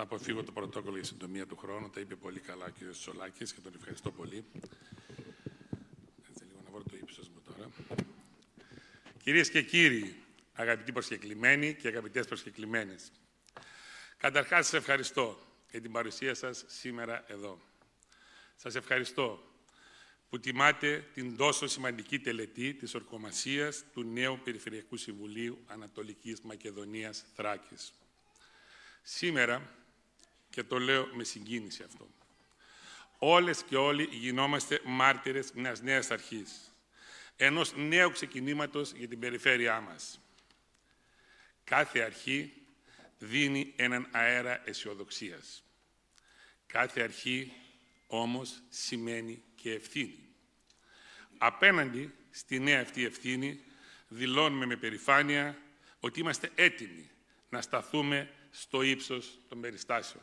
Θα αποφύγω το πρωτόκολλο για συντομία του χρόνου. Τα είπε πολύ καλά ο κ. Σολάκης και τον ευχαριστώ πολύ. Έτσι λίγο να βρω το ύψος μου τώρα. Κυρίες και κύριοι, αγαπητοί προσκεκλημένοι και αγαπητές προσκεκλημένες, καταρχάς σας ευχαριστώ για την παρουσία σας σήμερα εδώ. Σας ευχαριστώ που τιμάτε την τόσο σημαντική τελετή της ορκομασίας του νέου Περιφερειακού Συμβουλίου Ανατολικής Μακεδονίας Θράκης. Σήμερα και το λέω με συγκίνηση αυτό. Όλες και όλοι γινόμαστε μάρτυρες μιας νέας αρχής, ενός νέου ξεκινήματος για την περιφέρειά μας. Κάθε αρχή δίνει έναν αέρα αισιοδοξίας. Κάθε αρχή όμως σημαίνει και ευθύνη. Απέναντι στη νέα αυτή ευθύνη δηλώνουμε με περηφάνεια ότι είμαστε έτοιμοι να σταθούμε στο ύψος των περιστάσεων.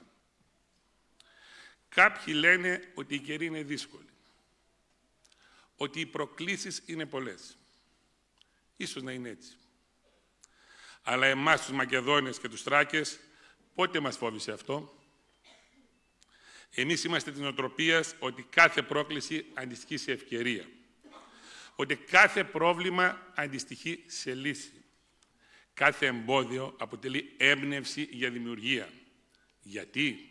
Κάποιοι λένε ότι η καιρή είναι δύσκολη, ότι οι προκλήσεις είναι πολλές. Ίσως να είναι έτσι. Αλλά εμάς τους Μακεδόνες και τους Τράκες πότε μας φόβησε αυτό. Εμείς είμαστε την οτροπία ότι κάθε πρόκληση αντιστοιχεί σε ευκαιρία. Ότι κάθε πρόβλημα αντιστοιχεί σε λύση. Κάθε εμπόδιο αποτελεί έμπνευση για δημιουργία. Γιατί,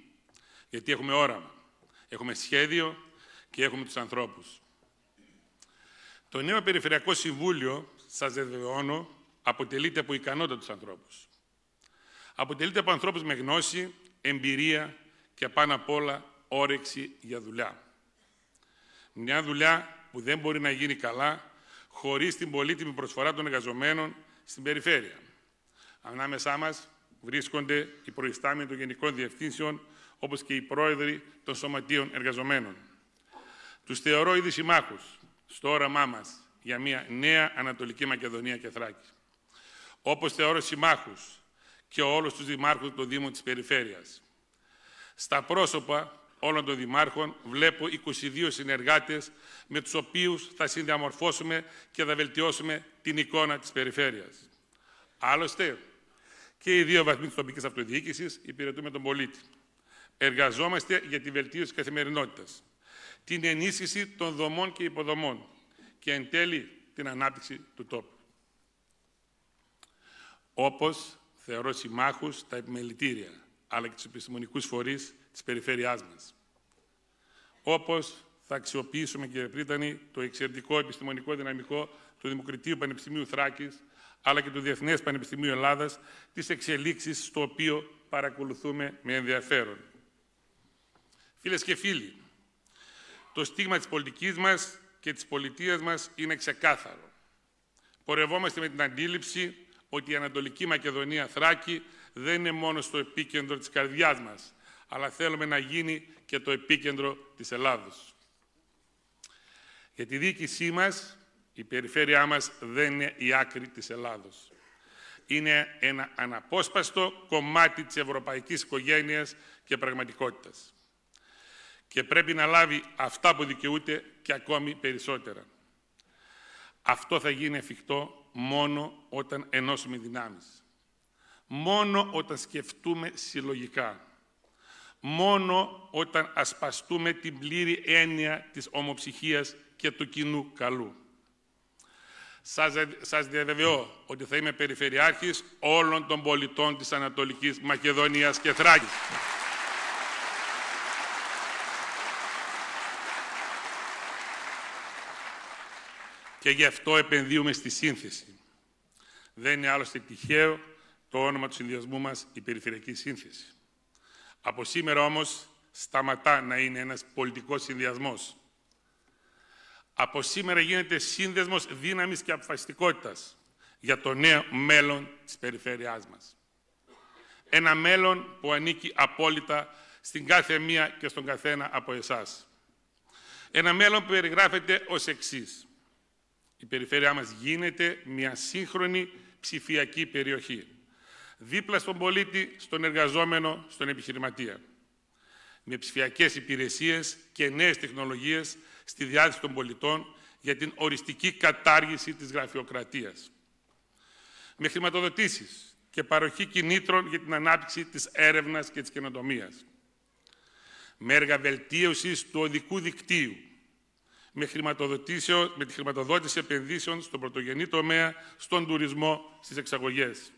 γιατί έχουμε όραμα, έχουμε σχέδιο και έχουμε τους ανθρώπους. Το νέο Περιφερειακό Συμβούλιο, σας βεβαιώνω, αποτελείται από ικανότατους ανθρώπους. Αποτελείται από ανθρώπους με γνώση, εμπειρία και πάνω απ' όλα όρεξη για δουλειά. Μια δουλειά που δεν μπορεί να γίνει καλά χωρίς την πολύτιμη προσφορά των εργαζομένων στην περιφέρεια. Ανάμεσά μας βρίσκονται οι προϊστάμενοι των Γενικών Διευθύνσεων, όπως και οι πρόεδροι των Σωματείων Εργαζομένων. Τους θεωρώ ήδη συμμάχους στο όραμά μας για μια νέα Ανατολική Μακεδονία και Θράκης. Όπως θεωρώ συμμάχους και όλους τους δημάρχους των Δήμων της Περιφέρειας. Στα πρόσωπα όλων των δημάρχων βλέπω 22 συνεργάτες με τους οποίους θα συνδιαμορφώσουμε και θα βελτιώσουμε την εικόνα της περιφέρειας. Άλλωστε, και οι δύο βαθμοί της τοπικής αυτοδιοίκησης υπηρετούμε τον πολίτη. Εργαζόμαστε για τη βελτίωση της καθημερινότητας, την ενίσχυση των δομών και υποδομών και εν τέλει την ανάπτυξη του τόπου. Όπως θεωρώ συμμάχους τα επιμελητήρια, αλλά και τους επιστημονικούς φορείς της περιφέρειάς μας. Όπως θα αξιοποιήσουμε, κύριε Πρίτανη, το εξαιρετικό επιστημονικό δυναμικό του Δημοκρατίου Πανεπιστημίου Θράκης, αλλά και του Διεθνές Πανεπιστημίου Ελλάδας, τις εξελίξεις στο οποίο παρακολουθούμε με ενδιαφέρον. Φίλες και φίλοι, το στίγμα της πολιτικής μας και της πολιτείας μας είναι ξεκάθαρο. Πορευόμαστε με την αντίληψη ότι η Ανατολική Μακεδονία Θράκη δεν είναι μόνο στο επίκεντρο της καρδιάς μας, αλλά θέλουμε να γίνει και το επίκεντρο της Ελλάδος. Για τη διοίκησή μας, η περιφέρειά μας δεν είναι η άκρη της Ελλάδος. Είναι ένα αναπόσπαστο κομμάτι της ευρωπαϊκής οικογένειας και πραγματικότητας. Και πρέπει να λάβει αυτά που δικαιούται και ακόμη περισσότερα. Αυτό θα γίνει εφικτό μόνο όταν ενώσουμε δυνάμεις. Μόνο όταν σκεφτούμε συλλογικά μόνο όταν ασπαστούμε την πλήρη έννοια της ομοψυχίας και του κοινού καλού. Σας, σας διαβεβαιώ ότι θα είμαι περιφερειάρχης όλων των πολιτών της Ανατολικής Μακεδονίας και Θράκης. Και γι' αυτό επενδύουμε στη σύνθεση. Δεν είναι άλλωστε τυχαίο το όνομα του συνδυασμού μας η Περιφερειακή Σύνθεση. Από σήμερα όμως σταματά να είναι ένας πολιτικός συνδυασμός. Από σήμερα γίνεται σύνδεσμος δύναμης και αποφασιστικότητας για το νέο μέλλον της περιφέρειάς μας. Ένα μέλλον που ανήκει απόλυτα στην κάθε μία και στον καθένα από εσάς. Ένα μέλλον που περιγράφεται ως εξής. Η περιφέρειά μας γίνεται μια σύγχρονη ψηφιακή περιοχή δίπλα στον πολίτη, στον εργαζόμενο, στον επιχειρηματία. Με ψηφιακές υπηρεσίες και νέες τεχνολογίες στη διάθεση των πολιτών για την οριστική κατάργηση της γραφειοκρατίας. Με χρηματοδοτήσεις και παροχή κινήτρων για την ανάπτυξη της έρευνας και της καινοτομίας. Με έργα βελτίωσης του οδικού δικτύου με, με τη χρηματοδότηση επενδύσεων στον πρωτογενή τομέα, στον τουρισμό, στις εξαγωγές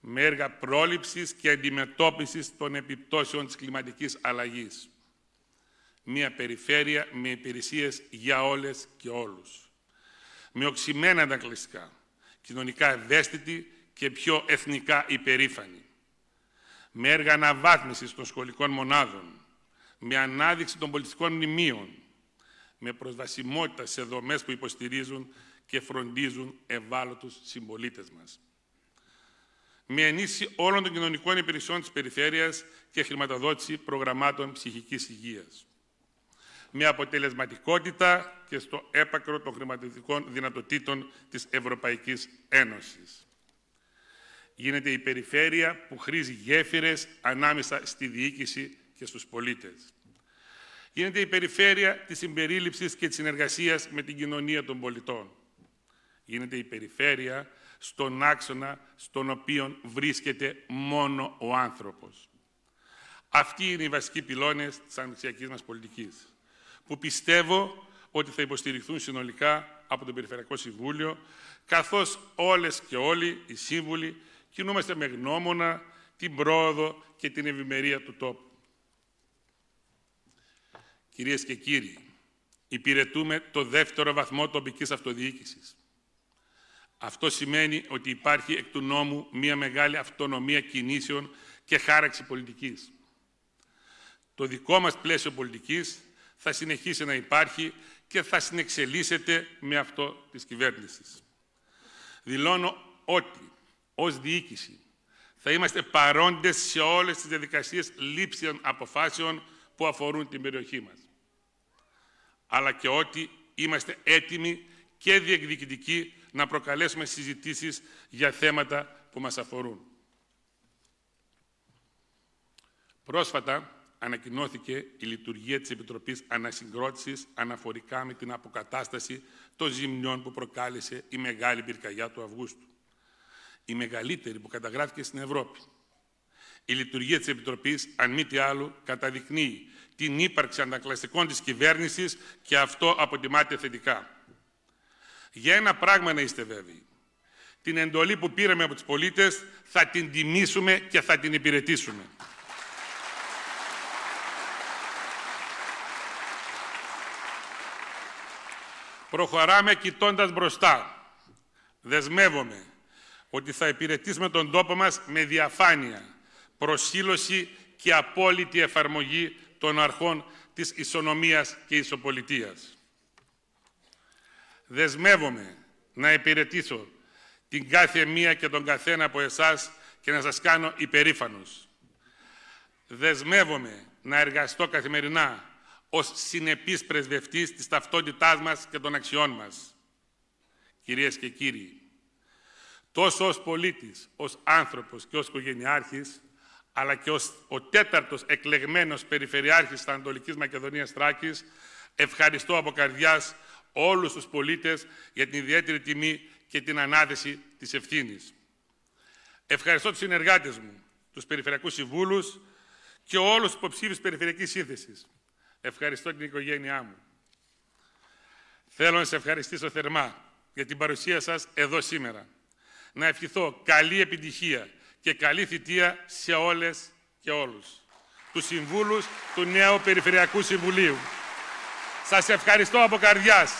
με έργα πρόληψης και αντιμετώπισης των επιπτώσεων της κλιματικής αλλαγής. Μία περιφέρεια με υπηρεσίες για όλες και όλους. Με οξυμένα αντακλαστικά, κοινωνικά ευαίσθητη και πιο εθνικά υπερήφανη. Με έργα αναβάθμισης των σχολικών μονάδων, με ανάδειξη των πολιτικών μνημείων, με προσβασιμότητα σε δομές που υποστηρίζουν και φροντίζουν ευάλωτους συμπολίτες μας με ενίσχυση όλων των κοινωνικών υπηρεσιών της περιφέρειας και χρηματοδότηση προγραμμάτων ψυχικής υγείας. Με αποτελεσματικότητα και στο έπακρο των χρηματοδοτικών δυνατοτήτων της Ευρωπαϊκής Ένωσης. Γίνεται η περιφέρεια που χρήζει γέφυρες ανάμεσα στη διοίκηση και στους πολίτες. Γίνεται η περιφέρεια της συμπερίληψης και της συνεργασίας με την κοινωνία των πολιτών γίνεται η περιφέρεια στον άξονα στον οποίο βρίσκεται μόνο ο άνθρωπος. Αυτοί είναι οι βασικοί πυλώνες της ανεξιακής μας πολιτικής, που πιστεύω ότι θα υποστηριχθούν συνολικά από το Περιφερειακό Συμβούλιο, καθώς όλες και όλοι οι σύμβουλοι κινούμαστε με γνώμονα την πρόοδο και την ευημερία του τόπου. Κυρίες και κύριοι, υπηρετούμε το δεύτερο βαθμό τοπικής αυτοδιοίκησης. Αυτό σημαίνει ότι υπάρχει εκ του νόμου μια μεγάλη αυτονομία κινήσεων και χάραξη πολιτικής. Το δικό μας πλαίσιο πολιτικής θα συνεχίσει να υπάρχει και θα συνεξελίσσεται με αυτό της κυβέρνησης. Δηλώνω ότι ως διοίκηση θα είμαστε παρόντες σε όλες τις διαδικασίες λήψεων αποφάσεων που αφορούν την περιοχή μας. Αλλά και ότι είμαστε έτοιμοι και διεκδικητική να προκαλέσουμε συζητήσεις για θέματα που μας αφορούν. Πρόσφατα ανακοινώθηκε η λειτουργία της Επιτροπής Ανασυγκρότησης αναφορικά με την αποκατάσταση των ζημιών που προκάλεσε η μεγάλη πυρκαγιά του Αυγούστου. Η μεγαλύτερη που καταγράφηκε στην Ευρώπη. Η λειτουργία της Επιτροπής, αν μη τι άλλο, καταδεικνύει την ύπαρξη αντακλαστικών της κυβέρνησης και αυτό αποτιμάται θετικά. Για ένα πράγμα να είστε βέβαιοι. Την εντολή που πήραμε από τους πολίτες θα την τιμήσουμε και θα την υπηρετήσουμε. Προχωράμε κοιτώντας μπροστά. Δεσμεύομαι ότι θα υπηρετήσουμε τον τόπο μας με διαφάνεια, προσήλωση και απόλυτη εφαρμογή των αρχών της ισονομίας και ισοπολιτείας. Δεσμεύομαι να υπηρετήσω την κάθε μία και τον καθένα από εσάς και να σας κάνω υπερήφανους. Δεσμεύομαι να εργαστώ καθημερινά ως συνεπής πρεσβευτής της ταυτότητάς μας και των αξιών μας. Κυρίες και κύριοι, τόσο ως πολίτης, ως άνθρωπος και ως οικογενειάρχης, αλλά και ως ο τέταρτος εκλεγμένος Περιφερειάρχης της Ανατολικής Μακεδονίας Τράκης, ευχαριστώ από καρδιάς όλους τους πολίτες για την ιδιαίτερη τιμή και την ανάδεση της ευθύνης. Ευχαριστώ τους συνεργάτες μου, τους περιφερειακούς συμβούλους και όλους τους υποψήφιους περιφερειακής σύνθεσης. Ευχαριστώ την οικογένειά μου. Θέλω να σε ευχαριστήσω θερμά για την παρουσία σας εδώ σήμερα. Να ευχηθώ καλή επιτυχία και καλή θητεία σε όλες και όλους. Τους συμβούλους του νέου Περιφερειακού Συμβουλίου. Σας ευχαριστώ από καρδιάς.